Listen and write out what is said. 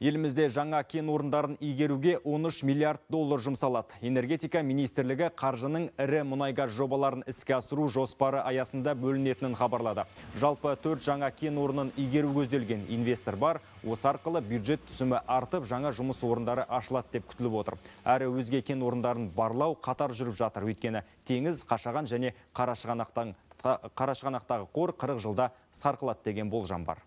Елімізде жаңа кен орындарын игеруге 13 миллиард доллар жұмсалады. Энергетика министрлігі қаржының ірі мұнайгаз жобаларын іске асыру жоспары аясында бөлінетінін хабарлады. Жалпы 4 жаңа кен орнын игеру көзделген инвестор бар, осы арқылы бюджет түсімі артып, жаңа жұмыс орындары ашылады деп күтіліп отыр. Әрі өзге кен орындарын барлау қатар жүріп жатыр. Өйткені теңіз, қашаған және қарашығанақтағы қор 40 жылда сарқылады деген болжам бар.